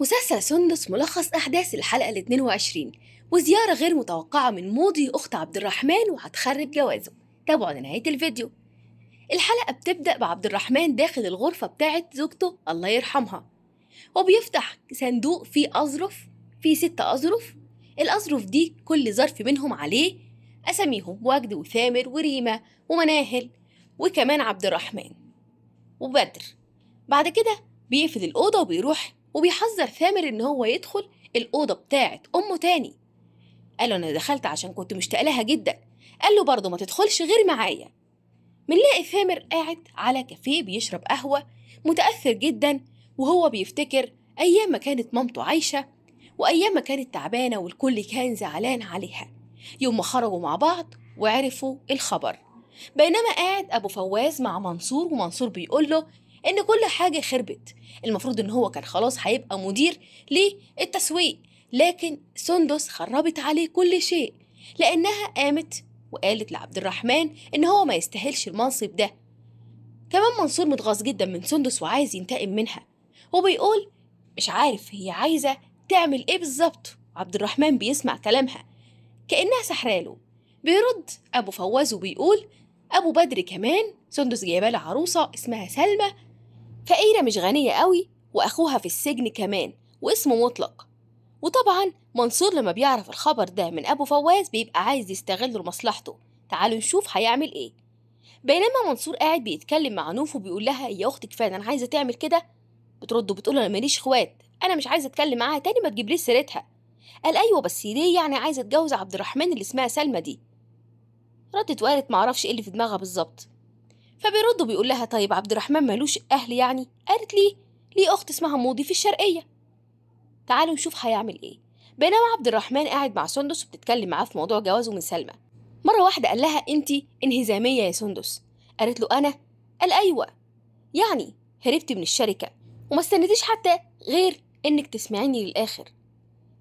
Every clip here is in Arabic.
مسلسل سندس ملخص أحداث الحلقة ال 22 وزيارة غير متوقعة من موضي أخت عبد الرحمن وهتخرب جوازه تابعوا لنهاية الفيديو الحلقة بتبدأ بعبد الرحمن داخل الغرفة بتاعة زوجته الله يرحمها وبيفتح صندوق فيه أظرف فيه ست أظرف الأظرف دي كل ظرف منهم عليه أساميهم وجد وثامر وريمة ومناهل وكمان عبد الرحمن وبدر بعد كده بيقفل الأوضة وبيروح وبيحذر ثامر إن هو يدخل الأوضة بتاعة أمه تاني قال له أنا دخلت عشان كنت مشتاق لها جدا قال له برضه ما تدخلش غير معايا بنلاقي ثامر قاعد على كافيه بيشرب قهوة متأثر جدا وهو بيفتكر أيام ما كانت مامته عايشة وأيام ما كانت تعبانة والكل كان زعلان عليها يوم ما خرجوا مع بعض وعرفوا الخبر بينما قاعد أبو فواز مع منصور ومنصور بيقول له ان كل حاجه خربت المفروض ان هو كان خلاص هيبقى مدير للتسويق لكن سندس خربت عليه كل شيء لانها قامت وقالت لعبد الرحمن ان هو ما يستاهلش المنصب ده كمان منصور متغاظ جدا من سندس وعايز ينتقم منها وبيقول مش عارف هي عايزه تعمل ايه بالظبط عبد الرحمن بيسمع كلامها كانها سحراله بيرد ابو فواز وبيقول ابو بدر كمان سندس جايبه عروسه اسمها سلمى فقيرة مش غنية قوي وأخوها في السجن كمان واسمه مطلق وطبعا منصور لما بيعرف الخبر ده من أبو فواز بيبقى عايز يستغله لمصلحته تعالوا نشوف هيعمل إيه بينما منصور قاعد بيتكلم مع نوف وبيقول لها يا أختك فعلا أنا عايزة تعمل كده بترد وبتقول أنا ماليش إخوات أنا مش عايزة أتكلم معاها تاني ما تجيبليش سيرتها قال أيوة بس ليه يعني عايزة أتجوز عبد الرحمن اللي اسمها سلمى دي ردت وقالت معرفش إيه اللي في دماغها بالظبط فبيرد وبيقول لها طيب عبد الرحمن مالوش أهل يعني قالت ليه ليه أخت اسمها موضي في الشرقية تعالوا نشوف هيعمل إيه بينما عبد الرحمن قاعد مع سندس وبتتكلم معاه في موضوع جوازه من سلمى مرة واحدة قال لها أنت انهزامية يا سندس قالت له أنا قال أيوة يعني هربت من الشركة وما استنيتيش حتى غير إنك تسمعيني للآخر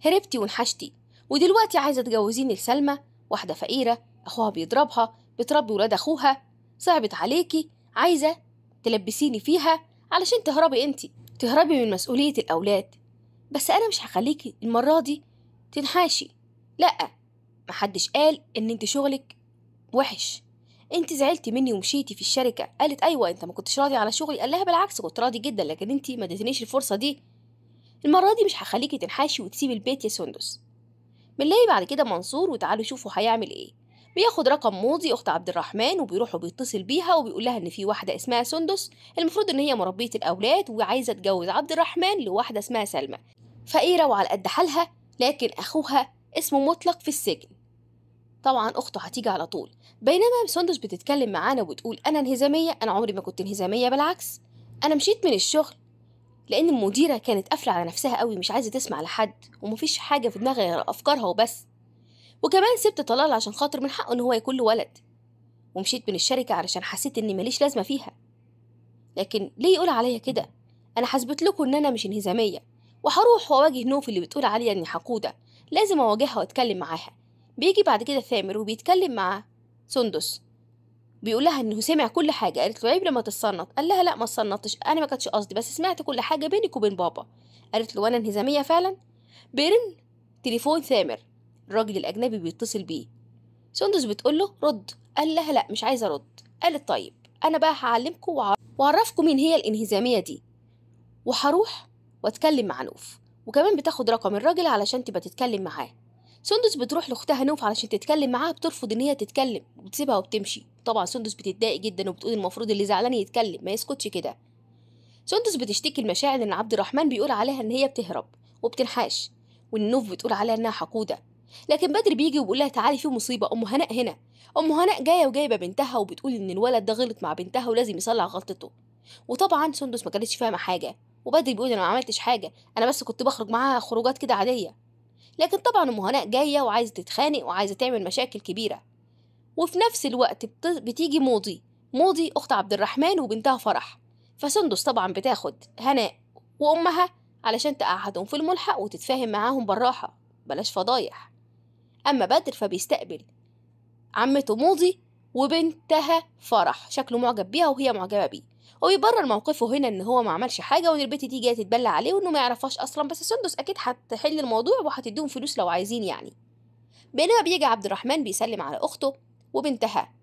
هربتي وانحشتي ودلوقتي عايزة تجوزيني لسلمى واحدة فقيرة أخوها بيضربها بتربي ولاد أخوها صعبت عليكي عايزة تلبسيني فيها علشان تهربي انتي تهربي من مسؤولية الأولاد بس أنا مش هخليكي المرة دي تنحاشي لأ محدش قال إن انت شغلك وحش انت زعلتي مني ومشيتي في الشركة قالت أيوة انت ما كنتش راضي على شغلي قال لها بالعكس كنت راضي جدا لكن انت ما دتنيش الفرصة دي المرة دي مش هخليكي تنحاشي وتسيبي البيت يا سندس بنلاقي بعد كده منصور وتعالوا شوفوا هيعمل ايه بياخد رقم موضي اخت عبد الرحمن وبيروح وبيتصل بيها وبيقول لها ان في واحده اسمها سندس المفروض ان هي مربيه الاولاد وعايزه تجوز عبد الرحمن لواحده اسمها سلمى روعة وعلى قد حالها لكن اخوها اسمه مطلق في السجن طبعا اخته هتيجي على طول بينما سندس بتتكلم معانا وبتقول انا انهزاميه انا عمري ما كنت انهزاميه بالعكس انا مشيت من الشغل لان المديره كانت قافله على نفسها قوي مش عايزه تسمع لحد ومفيش حاجه في دماغها غير افكارها وبس وكمان سبت طلال عشان خاطر من حقه إن هو يكون له ولد ومشيت من الشركة علشان حسيت إني ماليش لازمة فيها لكن ليه يقول عليا كده أنا حسبت لكم إن أنا مش انهزامية وهروح وأواجه نوفي اللي بتقول عليا إني حقودة لازم أواجهها وأتكلم معاها بيجي بعد كده ثامر وبيتكلم مع سندس بيقول لها انه سمع كل حاجه قالت له عيب لما تتصنط قال لها لا ما تصنطش انا ما كانتش قصدي بس سمعت كل حاجه بينك وبين بابا قالت له وانا انهزاميه فعلا بيرن تليفون ثامر الراجل الأجنبي بيتصل بيه سندس بتقول له رد قال لها لا مش عايزة أرد قالت طيب أنا بقى هعلمكم وأعرفكم مين هي الانهزامية دي وهروح وأتكلم مع نوف وكمان بتاخد رقم الراجل علشان تبقى تتكلم معاه سندس بتروح لاختها نوف علشان تتكلم معاها بترفض ان هي تتكلم وبتسيبها وبتمشي طبعا سندس بتتضايق جدا وبتقول المفروض اللي زعلان يتكلم ما يسكتش كده سندس بتشتكي المشاعر ان عبد الرحمن بيقول عليها ان هي بتهرب وبتنحاش وان نوف بتقول عليها انها حقوده لكن بدر بيجي وبيقول لها تعالي في مصيبه ام هناء هنا ام هناء جايه وجايبه بنتها وبتقول ان الولد ده غلط مع بنتها ولازم يصلح غلطته وطبعا سندس ما كانتش فاهمه حاجه وبدري بيقول انا ما عملتش حاجه انا بس كنت بخرج معاها خروجات كده عاديه لكن طبعا ام هناء جايه وعايزه تتخانق وعايزه تعمل مشاكل كبيره وفي نفس الوقت بتيجي موضي موضي اخت عبد الرحمن وبنتها فرح فسندس طبعا بتاخد هناء وامها علشان تقعدهم في الملحق وتتفاهم معاهم بالراحه بلاش فضايح أما بدر فبيستقبل عمته موضي وبنتها فرح شكله معجب بيها وهي معجبة بيه وبيبرر موقفه هنا ان هو ما عملش حاجه وان البنت دي جايه تتبلى عليه وانه ما يعرفهاش اصلا بس سندس اكيد هتحل الموضوع وهتديهم فلوس لو عايزين يعني بينما بيجي عبد الرحمن بيسلم على اخته وبنتها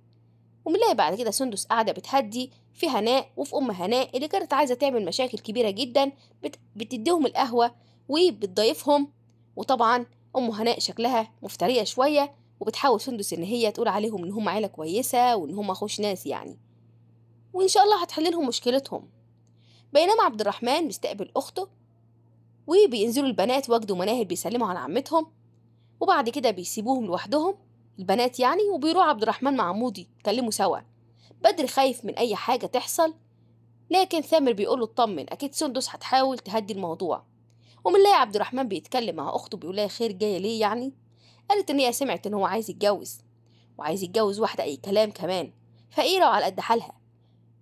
ومنلاقي بعد كده سندس قاعده بتهدي في هناء وفي ام هناء اللي كانت عايزه تعمل مشاكل كبيره جدا بتديهم القهوه وبتضيفهم وطبعا ام هناء شكلها مفتريه شويه وبتحاول سندس ان هي تقول عليهم ان هم عيله كويسه وان هم خوش ناس يعني وان شاء الله هتحل لهم مشكلتهم بينما عبد الرحمن مستقبل اخته وبينزلوا البنات وجدوا مناهل بيسلموا على عمتهم وبعد كده بيسيبوهم لوحدهم البنات يعني وبيروح عبد الرحمن مع عمودي يتكلموا سوا بدر خايف من اي حاجه تحصل لكن ثامر بيقوله اطمن اكيد سندس هتحاول تهدي الموضوع وبنلاقي عبد الرحمن بيتكلم مع اخته بيقول لها خير جايه ليه يعني قالت ان هي سمعت ان هو عايز يتجوز وعايز يتجوز واحده اي كلام كمان لو على قد حالها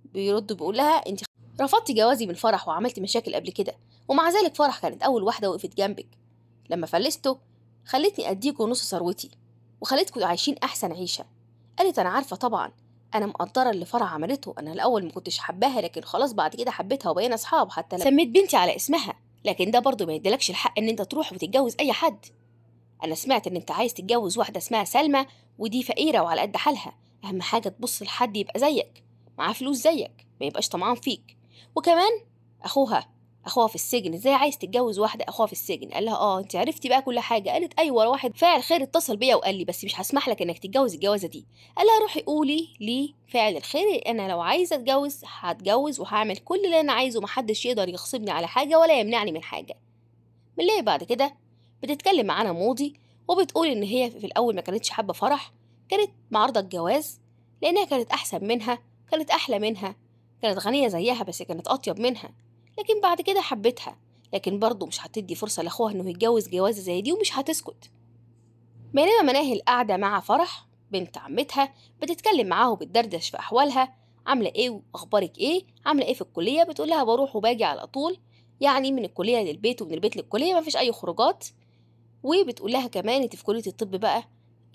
بيرد بيقول لها انت رفضتي جوازي من فرح وعملتي مشاكل قبل كده ومع ذلك فرح كانت اول واحده وقفت جنبك لما فلسته خلتني اديكوا نص ثروتي وخليتكوا عايشين احسن عيشه قالت انا عارفه طبعا انا مقدره اللي فرح عملته انا الاول ما كنتش حباها لكن خلاص بعد كده حبيتها وبقينا اصحاب حتى سميت بنتي على اسمها لكن ده برضه ما يديلكش الحق ان انت تروح وتتجوز اي حد انا سمعت ان انت عايز تتجوز واحده اسمها سلمى ودي فقيره وعلى قد حالها اهم حاجه تبص لحد يبقى زيك معاه فلوس زيك ما يبقاش طمعان فيك وكمان اخوها اخوها في السجن ازاي عايز تتجوز واحده اخوها في السجن قال لها اه انت عرفتي بقى كل حاجه قالت ايوه واحد فاعل خير اتصل بيا وقال لي بس مش هسمح لك انك تتجوز الجوازه دي قال لها روحي قولي لفاعل الخير انا لو عايزه اتجوز هتجوز وهعمل كل اللي انا عايزه ومحدش يقدر يغصبني على حاجه ولا يمنعني من حاجه بنلاقي بعد كده بتتكلم معانا موضي وبتقول ان هي في الاول ما كانتش حابه فرح كانت معارضه الجواز لانها كانت احسن منها كانت احلى منها كانت غنيه زيها بس كانت اطيب منها لكن بعد كده حبتها لكن برضه مش هتدي فرصة لأخوها إنه يتجوز جوازة زي دي ومش هتسكت بينما مناهل قاعدة مع فرح بنت عمتها بتتكلم معاه وبتدردش في أحوالها عاملة إيه وأخبارك إيه عاملة إيه في الكلية بتقول لها بروح وباجي على طول يعني من الكلية للبيت ومن البيت للكلية مفيش أي خروجات وبتقول لها كمان أنت في كلية الطب بقى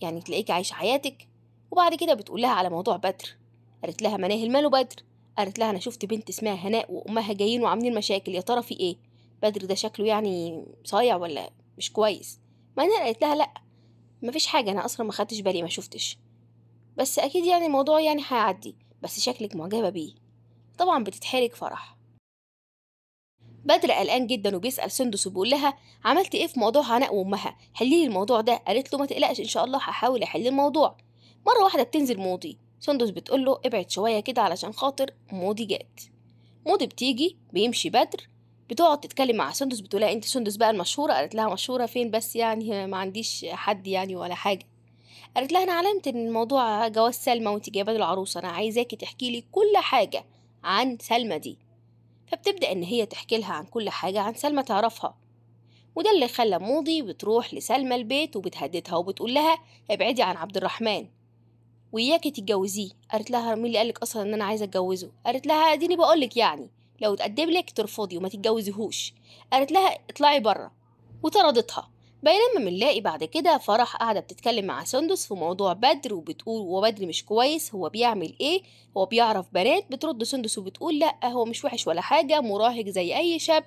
يعني تلاقيك عايش حياتك وبعد كده بتقول لها على موضوع بدر قالت لها مناهل ماله بدر قالت لها انا شفت بنت اسمها هناء وامها جايين وعاملين مشاكل يا ترى في ايه بدر ده شكله يعني صايع ولا مش كويس منال قالت لها لا مفيش حاجه انا اصلا ما خدتش بالي ما شفتش بس اكيد يعني الموضوع يعني هيعدي بس شكلك معجبه بيه طبعا بتتحرج فرح بدر قلقان جدا وبيسأل سندس وبيقول لها عملت ايه في موضوع هناء وامها حلي الموضوع ده قالت له ما تقلقش ان شاء الله هحاول احل الموضوع مره واحده بتنزل موضي سندس بتقول له ابعد شوية كده علشان خاطر مودي جات مودي بتيجي بيمشي بدر بتقعد تتكلم مع سندس بتقولها انت سندس بقى المشهورة قالت لها مشهورة فين بس يعني ما عنديش حد يعني ولا حاجة قالت لها انا علمت ان الموضوع جواز سلمى وانت جايبه العروسه انا عايزاكي تحكي لي كل حاجه عن سلمى دي فبتبدا ان هي تحكي لها عن كل حاجه عن سلمى تعرفها وده اللي خلى موضي بتروح لسلمى البيت وبتهددها وبتقول لها ابعدي عن عبد الرحمن وإياكي تتجوزيه قالت لها مين اللي قالك أصلا إن أنا عايزة أتجوزه قالت لها أديني بقولك يعني لو اتقدم لك ترفضي وما تتجوزيهوش قالت لها اطلعي بره وطردتها بينما بنلاقي بعد كده فرح قاعدة بتتكلم مع سندس في موضوع بدر وبتقول هو بدر مش كويس هو بيعمل ايه هو بيعرف بنات بترد سندس وبتقول لا هو مش وحش ولا حاجة مراهق زي اي شاب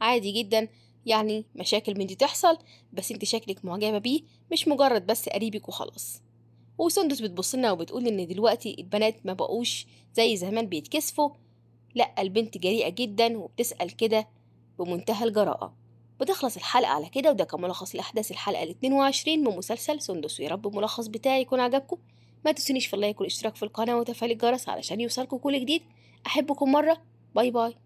عادي جدا يعني مشاكل من دي تحصل بس انت شكلك معجبة بيه مش مجرد بس قريبك وخلاص وسندس بتبص لنا وبتقول ان دلوقتي البنات ما بقوش زي زمان بيتكسفوا لا البنت جريئه جدا وبتسال كده بمنتهى الجراءه بتخلص الحلقه على كده وده كان ملخص لاحداث الحلقه ال 22 من مسلسل سندس ويا رب الملخص بتاعي يكون عجبكم ما تنسونيش في اللايك والاشتراك في القناه وتفعيل الجرس علشان يوصلكم كل جديد احبكم مره باي باي